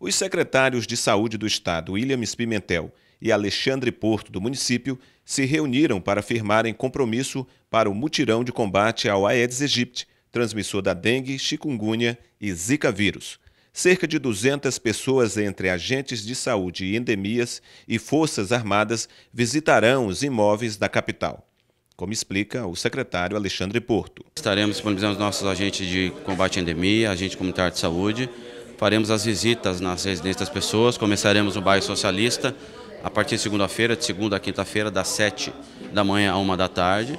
Os secretários de Saúde do Estado, William Pimentel e Alexandre Porto, do município, se reuniram para firmarem compromisso para o mutirão de combate ao Aedes aegypti, transmissor da dengue, chikungunya e zika vírus. Cerca de 200 pessoas entre agentes de saúde e endemias e forças armadas visitarão os imóveis da capital. Como explica o secretário Alexandre Porto. Estaremos disponibilizando nossos agentes de combate à endemia, agentes comunitários de saúde, faremos as visitas nas residências das pessoas, começaremos no bairro socialista a partir de segunda-feira, de segunda a quinta-feira, das sete da manhã a uma da tarde,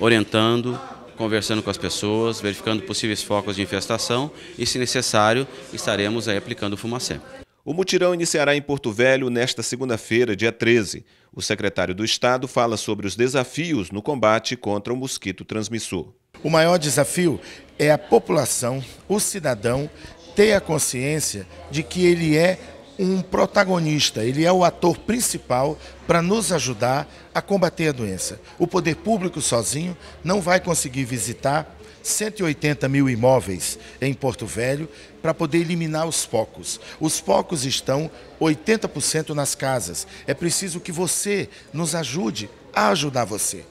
orientando, conversando com as pessoas, verificando possíveis focos de infestação e, se necessário, estaremos aí aplicando o fumacê. O mutirão iniciará em Porto Velho nesta segunda-feira, dia 13. O secretário do Estado fala sobre os desafios no combate contra o mosquito transmissor. O maior desafio é a população, o cidadão, ter a consciência de que ele é um protagonista, ele é o ator principal para nos ajudar a combater a doença. O poder público sozinho não vai conseguir visitar 180 mil imóveis em Porto Velho para poder eliminar os focos. Os focos estão 80% nas casas. É preciso que você nos ajude a ajudar você.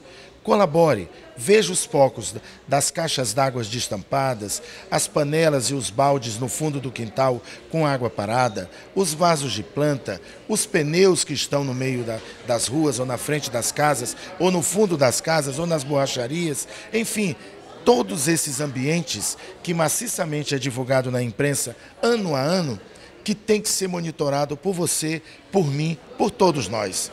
Colabore, veja os focos das caixas d'água destampadas, as panelas e os baldes no fundo do quintal com água parada, os vasos de planta, os pneus que estão no meio da, das ruas ou na frente das casas, ou no fundo das casas, ou nas borracharias, enfim, todos esses ambientes que maciçamente é divulgado na imprensa ano a ano, que tem que ser monitorado por você, por mim, por todos nós.